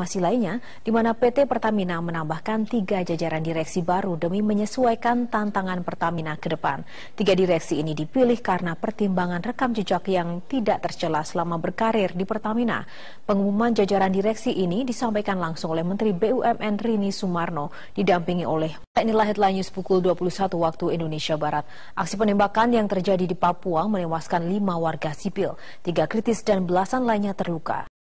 informasi lainnya, di mana PT Pertamina menambahkan tiga jajaran direksi baru demi menyesuaikan tantangan Pertamina ke depan. Tiga direksi ini dipilih karena pertimbangan rekam jejak yang tidak tercela selama berkarir di Pertamina. Pengumuman jajaran direksi ini disampaikan langsung oleh Menteri BUMN Rini Sumarno, didampingi oleh inilah headline news pukul 21 waktu Indonesia Barat. Aksi penembakan yang terjadi di Papua menewaskan lima warga sipil, tiga kritis dan belasan lainnya terluka.